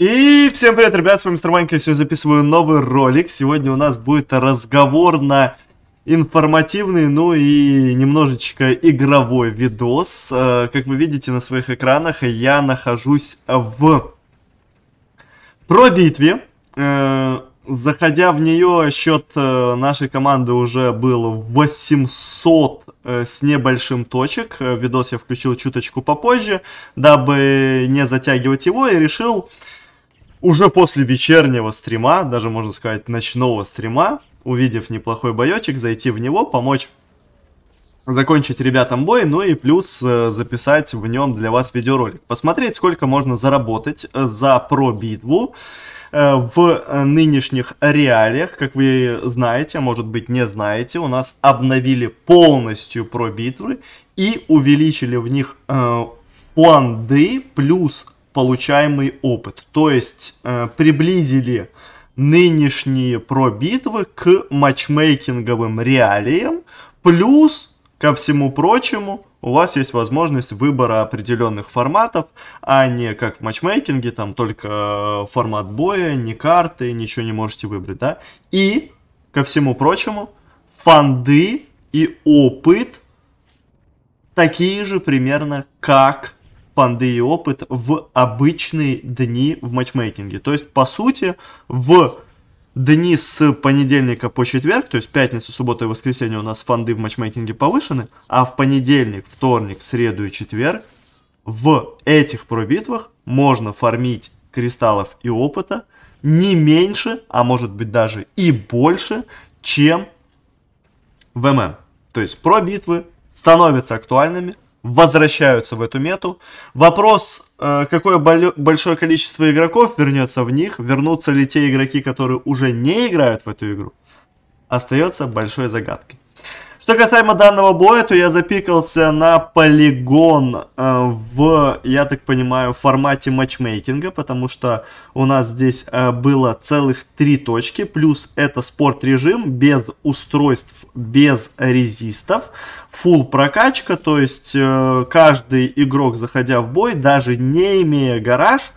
И всем привет, ребят, с вами Мистер Ванька, я сегодня записываю новый ролик. Сегодня у нас будет разговор на информативный, ну и немножечко игровой видос. Э, как вы видите на своих экранах, я нахожусь в пробитве, э, Заходя в нее, счет э, нашей команды уже был 800 с небольшим точек. Видос я включил чуточку попозже, дабы не затягивать его, и решил уже после вечернего стрима, даже можно сказать ночного стрима, увидев неплохой боечек, зайти в него, помочь закончить ребятам бой, ну и плюс э, записать в нем для вас видеоролик. Посмотреть, сколько можно заработать э, за про-битву э, в нынешних реалиях, как вы знаете, может быть не знаете, у нас обновили полностью про битвы и увеличили в них фонды плюс получаемый опыт. То есть э, приблизили нынешние пробитвы к матчмейкинговым реалиям, плюс, ко всему прочему, у вас есть возможность выбора определенных форматов, а не как в матчмейкинге, там только э, формат боя, ни карты, ничего не можете выбрать, да? И, ко всему прочему, фанды и опыт такие же примерно, как понды и опыт в обычные дни в матчмейкинге. То есть, по сути, в дни с понедельника по четверг, то есть пятница, суббота и воскресенье у нас фанды в матчмейкинге повышены, а в понедельник, вторник, среду и четверг в этих пробитвах можно фармить кристаллов и опыта не меньше, а может быть даже и больше, чем в ММ. То есть пробитвы становятся актуальными возвращаются в эту мету. Вопрос, э, какое большое количество игроков вернется в них, вернутся ли те игроки, которые уже не играют в эту игру, остается большой загадкой. Что касаемо данного боя, то я запикался на полигон э, в, я так понимаю, формате матчмейкинга, потому что у нас здесь э, было целых три точки, плюс это спорт-режим без устройств, без резистов, full прокачка, то есть э, каждый игрок, заходя в бой, даже не имея гараж, э,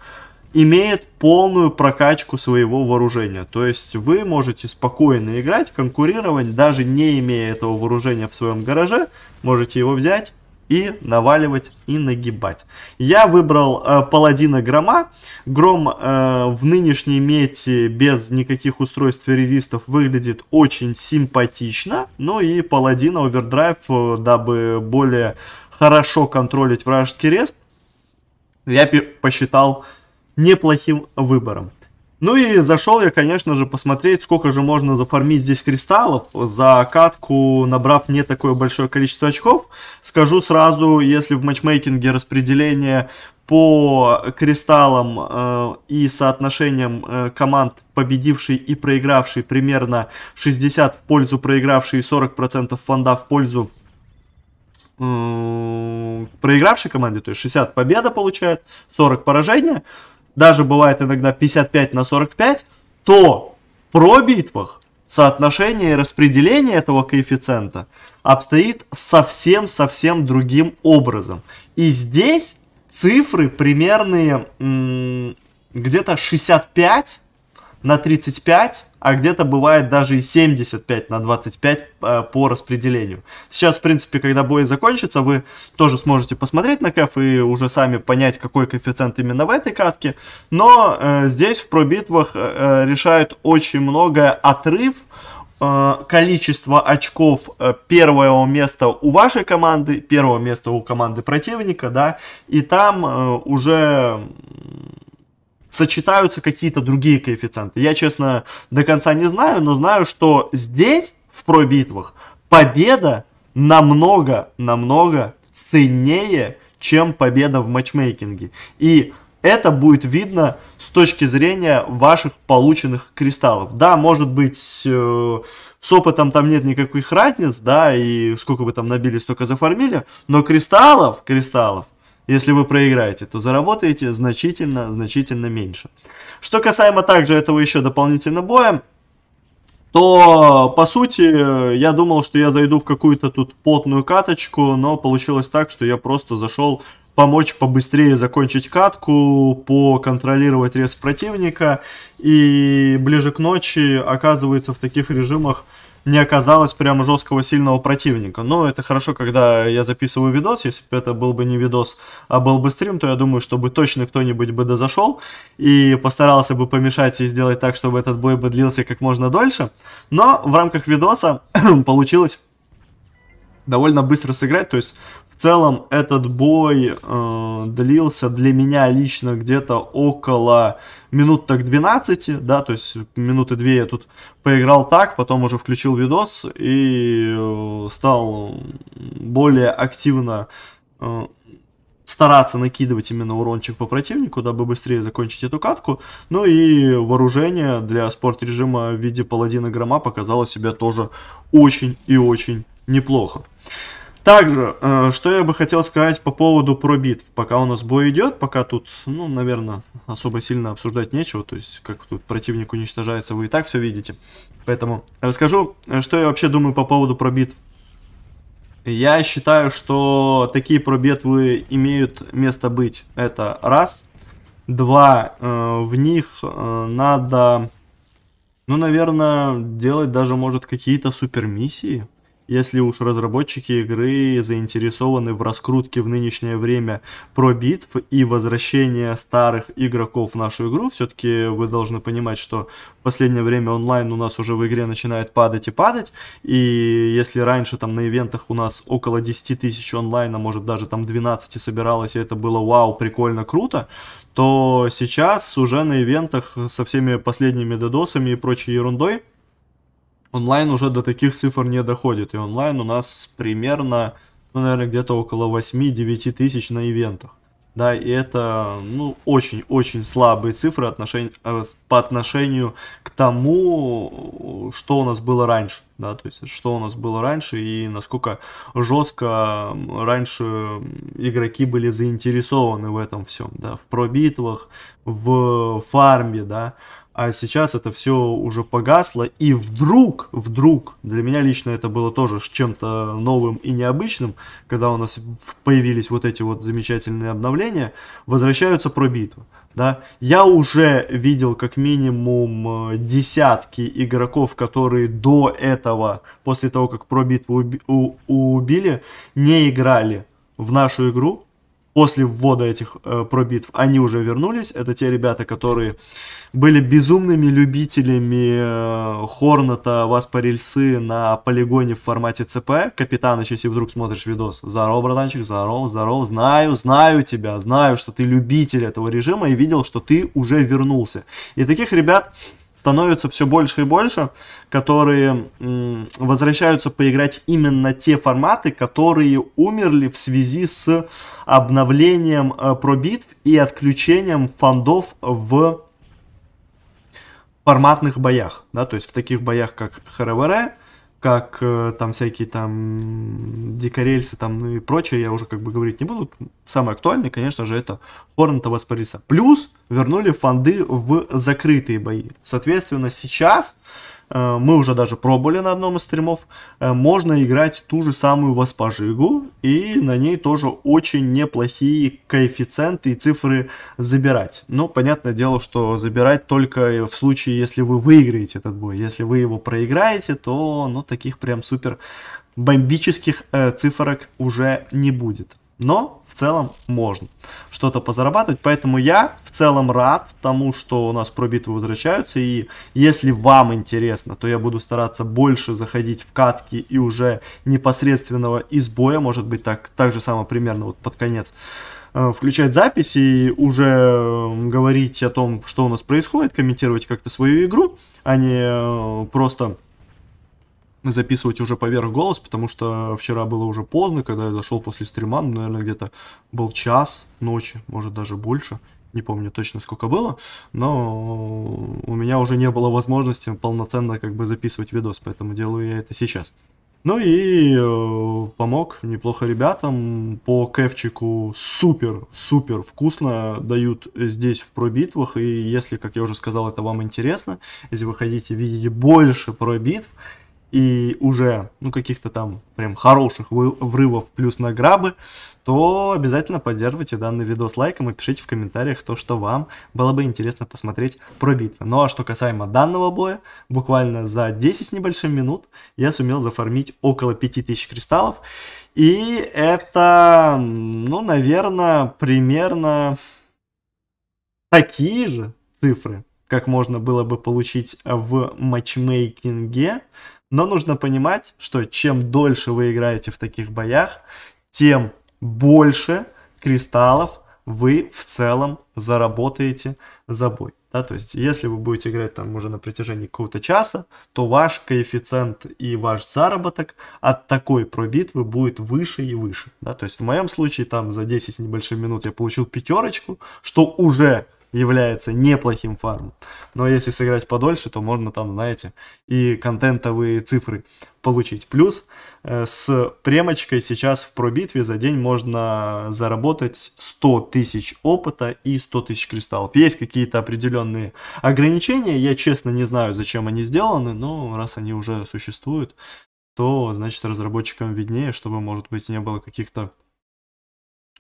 имеет полную прокачку своего вооружения. То есть вы можете спокойно играть, конкурировать, даже не имея этого вооружения в своем гараже, можете его взять и наваливать и нагибать. Я выбрал э, паладина грома. Гром э, в нынешней мете без никаких устройств и резистов выглядит очень симпатично. Ну и паладина овердрайв, э, дабы более хорошо контролить вражеский респ, я посчитал неплохим выбором. Ну и зашел я, конечно же, посмотреть, сколько же можно зафармить здесь кристаллов. За катку набрав не такое большое количество очков. Скажу сразу, если в матчмейкинге распределение по кристаллам э, и соотношениям э, команд победивший и проигравший примерно 60 в пользу проигравшей и 40% фонда в пользу э, проигравшей команде, то есть 60 победа получает, 40 поражения, даже бывает иногда 55 на 45, то в пробитвах соотношение и распределение этого коэффициента обстоит совсем-совсем другим образом. И здесь цифры примерные где-то 65 на 35 а где-то бывает даже и 75 на 25 э, по распределению. Сейчас, в принципе, когда бой закончится, вы тоже сможете посмотреть на кэф и уже сами понять, какой коэффициент именно в этой катке. Но э, здесь в пробитвах э, э решает очень многое отрыв, э, количество очков первого места у вашей команды, первого места у команды противника, да, и там уже сочетаются какие-то другие коэффициенты. Я, честно, до конца не знаю, но знаю, что здесь, в пробитвах, победа намного-намного ценнее, чем победа в матчмейкинге. И это будет видно с точки зрения ваших полученных кристаллов. Да, может быть, э, с опытом там нет никаких разниц, да, и сколько вы там набили, столько зафармили, но кристаллов, кристаллов если вы проиграете, то заработаете значительно, значительно меньше. Что касаемо также этого еще дополнительного боя, то, по сути, я думал, что я зайду в какую-то тут потную каточку, но получилось так, что я просто зашел помочь побыстрее закончить катку, поконтролировать рез противника, и ближе к ночи оказывается в таких режимах не оказалось прям жесткого сильного противника. Но это хорошо, когда я записываю видос. Если бы это был бы не видос, а был бы стрим, то я думаю, чтобы точно кто-нибудь бы дозашел и постарался бы помешать и сделать так, чтобы этот бой бы длился как можно дольше. Но в рамках видоса получилось довольно быстро сыграть. То есть, в целом, этот бой э, длился для меня лично где-то около минут так 12, да, то есть минуты две я тут поиграл так, потом уже включил видос и э, стал более активно э, стараться накидывать именно урончик по противнику, дабы быстрее закончить эту катку. Ну и вооружение для спорт режима в виде паладина грома показало себя тоже очень и очень неплохо. Также, э, что я бы хотел сказать по поводу пробитв Пока у нас бой идет, пока тут, ну, наверное, особо сильно обсуждать нечего. То есть, как тут противник уничтожается, вы и так все видите. Поэтому расскажу, э, что я вообще думаю по поводу пробитв Я считаю, что такие пробитвы имеют место быть. Это раз. Два. Э, в них надо, ну, наверное, делать даже, может, какие-то супермиссии если уж разработчики игры заинтересованы в раскрутке в нынешнее время про битв и возвращение старых игроков в нашу игру, все-таки вы должны понимать, что в последнее время онлайн у нас уже в игре начинает падать и падать, и если раньше там на ивентах у нас около 10 тысяч онлайна, может даже там 12 собиралось, и это было вау, прикольно, круто, то сейчас уже на ивентах со всеми последними додосами и прочей ерундой онлайн уже до таких цифр не доходит. И онлайн у нас примерно, ну, наверное, где-то около 8-9 тысяч на ивентах. Да, и это, ну, очень-очень слабые цифры отношень... Э, по отношению к тому, что у нас было раньше, да, то есть, что у нас было раньше и насколько жестко раньше игроки были заинтересованы в этом всем, да, в пробитвах, в фарме, да, а сейчас это все уже погасло, и вдруг, вдруг, для меня лично это было тоже чем-то новым и необычным, когда у нас появились вот эти вот замечательные обновления, возвращаются про битвы. Да? Я уже видел как минимум э, десятки игроков, которые до этого, после того, как про битву убили, не играли в нашу игру, после ввода этих э, пробитв они уже вернулись. Это те ребята, которые были безумными любителями э, Хорната, вас на полигоне в формате ЦП. Капитаныч, если вдруг смотришь видос, здорово, братанчик, здорово, здорово, знаю, знаю тебя, знаю, что ты любитель этого режима и видел, что ты уже вернулся. И таких ребят становится все больше и больше, которые возвращаются поиграть именно те форматы, которые умерли в связи с обновлением э, про и отключением фондов в форматных боях, да, то есть в таких боях, как ХРВР, как э, там всякие там дикорельсы там и прочее, я уже как бы говорить не буду. Самое актуальное, конечно же, это Хорната Васпариса. Плюс вернули фонды в закрытые бои. Соответственно, сейчас Э, мы уже даже пробовали на одном из стримов, э, можно играть ту же самую Воспожигу, и на ней тоже очень неплохие коэффициенты и цифры забирать. Но понятное дело, что забирать только в случае, если вы выиграете этот бой. Если вы его проиграете, то ну, таких прям супер бомбических э, цифрок уже не будет но в целом можно что-то позарабатывать. Поэтому я в целом рад тому, что у нас про возвращаются. И если вам интересно, то я буду стараться больше заходить в катки и уже непосредственного избоя, может быть, так, так же самое примерно вот под конец э, включать запись и уже говорить о том, что у нас происходит, комментировать как-то свою игру, а не э, просто записывать уже поверх голос, потому что вчера было уже поздно, когда я зашел после стрима, ну, наверное, где-то был час ночи, может даже больше, не помню точно сколько было, но у меня уже не было возможности полноценно как бы записывать видос, поэтому делаю я это сейчас. Ну и э, помог неплохо ребятам по кэфчику супер, супер вкусно дают здесь в пробитвах. И если, как я уже сказал, это вам интересно, если вы хотите видеть больше пробитв, битв и уже, ну, каких-то там прям хороших врывов плюс награбы, то обязательно поддерживайте данный видос лайком и пишите в комментариях то, что вам было бы интересно посмотреть про битвы. Ну а что касаемо данного боя, буквально за 10 небольшим минут я сумел зафармить около 5000 кристаллов, и это, ну, наверное, примерно такие же цифры, как можно было бы получить в матчмейкинге но нужно понимать, что чем дольше вы играете в таких боях, тем больше кристаллов вы в целом заработаете за бой. Да, то есть, если вы будете играть там уже на протяжении какого-то часа, то ваш коэффициент и ваш заработок от такой пробитвы будет выше и выше. Да, то есть, в моем случае там за 10 небольших минут я получил пятерочку, что уже является неплохим фармом. Но если сыграть подольше, то можно там, знаете, и контентовые цифры получить. Плюс э, с премочкой сейчас в пробитве за день можно заработать 100 тысяч опыта и 100 тысяч кристаллов. Есть какие-то определенные ограничения, я честно не знаю, зачем они сделаны, но раз они уже существуют, то значит разработчикам виднее, чтобы, может быть, не было каких-то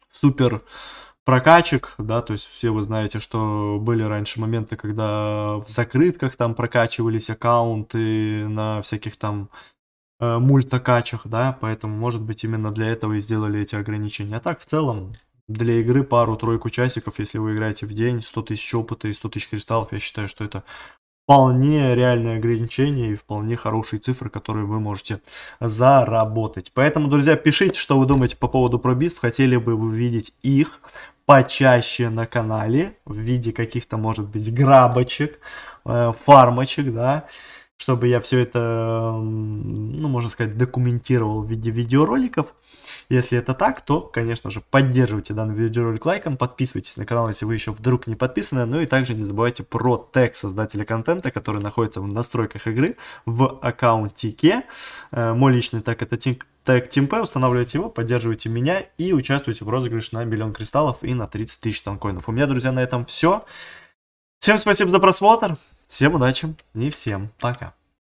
супер прокачек, да, то есть все вы знаете, что были раньше моменты, когда в закрытках там прокачивались аккаунты на всяких там э, мультакачах, да, поэтому, может быть, именно для этого и сделали эти ограничения. А так, в целом, для игры пару-тройку часиков, если вы играете в день, 100 тысяч опыта и 100 тысяч кристаллов, я считаю, что это вполне реальное ограничение и вполне хорошие цифры, которые вы можете заработать. Поэтому, друзья, пишите, что вы думаете по поводу пробитв, хотели бы вы видеть их почаще на канале в виде каких-то, может быть, грабочек, э, фармочек, да, чтобы я все это, ну, можно сказать, документировал в виде видеороликов. Если это так, то, конечно же, поддерживайте данный видеоролик лайком, подписывайтесь на канал, если вы еще вдруг не подписаны, ну и также не забывайте про тег создателя контента, который находится в настройках игры в аккаунтике. Э, мой личный так это так TeamP, устанавливайте его, поддерживайте меня и участвуйте в розыгрыше на миллион кристаллов и на 30 тысяч танкоинов. У меня, друзья, на этом все. Всем спасибо за просмотр, всем удачи и всем пока.